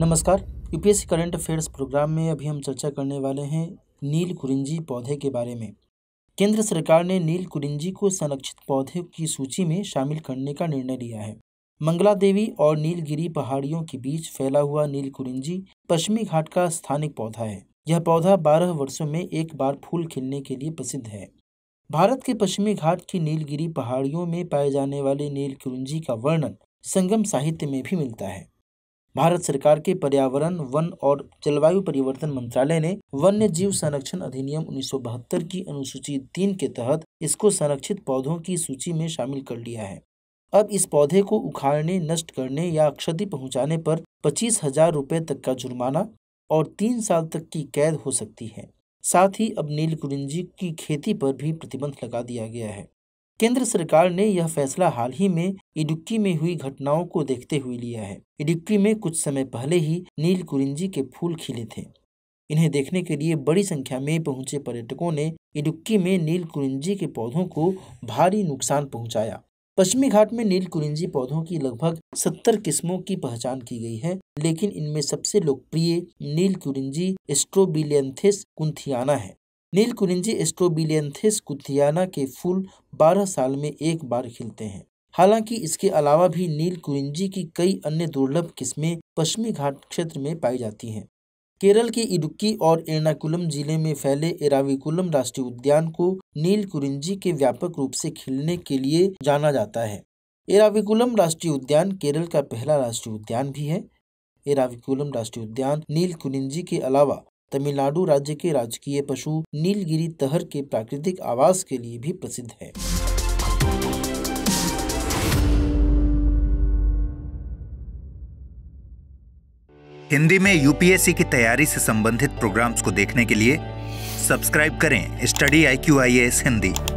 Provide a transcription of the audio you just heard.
नमस्कार UPSC current affairs programme में अभी हम चर्चा करने वाले हैं नील कुरिंजी पौधे के बारे में केंद्र सरकार ने नील कुरिंजी को संरक्षित पौधे की सूची में शामिल करने का निर्णय लिया है मंगला देवी और नीलगिरी पहाड़ियों के बीच फैला हुआ नील कुरिंजी पश्चिमी घाट का स्थानिक पौधा है यह पौधा बारह वर्षों में एक बार फूल खिलने के लिए प्रसिद्ध है भारत के पश्चिमी घाट की नीलगिरी पहाड़ियों में पाए जाने वाले नील कुरुंजी का वर्णन संगम साहित्य में भी मिलता है भारत सरकार के पर्यावरण वन और जलवायु परिवर्तन मंत्रालय ने वन्य जीव संरक्षण अधिनियम उन्नीस की अनुसूची तीन के तहत इसको संरक्षित पौधों की सूची में शामिल कर लिया है अब इस पौधे को उखाड़ने नष्ट करने या क्षति पहुंचाने पर पच्चीस हजार रूपए तक का जुर्माना और तीन साल तक की कैद हो सकती है साथ ही अब नीलकुरिंजी की खेती पर भी प्रतिबंध लगा दिया गया है केंद्र सरकार ने यह फैसला हाल ही में इडुक्की में हुई घटनाओं को देखते हुए लिया है इडुक्की में कुछ समय पहले ही नील कुरिंजी के फूल खिले थे इन्हें देखने के लिए बड़ी संख्या में पहुंचे पर्यटकों ने इडुक्की में नील कुरिंजी के पौधों को भारी नुकसान पहुंचाया पश्चिमी घाट में नील कुरिंजी पौधों की लगभग सत्तर किस्मों की पहचान की गई है लेकिन इनमें सबसे लोकप्रिय नील कुरिंजी स्ट्रोबिलियंथिस कुंथियाना है नीलकुरिंजी स्ट्रोबिलेंथेस कुथियाना के फूल बारह साल में एक बार खिलते हैं हालांकि इसके अलावा भी नील कुरिंजी की कई अन्य दुर्लभ किस्में पश्चिमी घाट क्षेत्र में पाई जाती हैं केरल के इडुक्की और एर्नाकुलम जिले में फैले एराविकुलम राष्ट्रीय उद्यान को नील कुरिंजी के व्यापक रूप से खिलने के लिए जाना जाता है एराविकुलम राष्ट्रीय उद्यान केरल का पहला राष्ट्रीय उद्यान भी है एराविकुलम राष्ट्रीय उद्यान नील कुरिंजी के अलावा तमिलनाडु राज्य के राजकीय पशु नीलगिरी तहर के प्राकृतिक आवास के लिए भी प्रसिद्ध है हिंदी में यूपीएससी की तैयारी से संबंधित प्रोग्राम्स को देखने के लिए सब्सक्राइब करें study I Q I S Hindi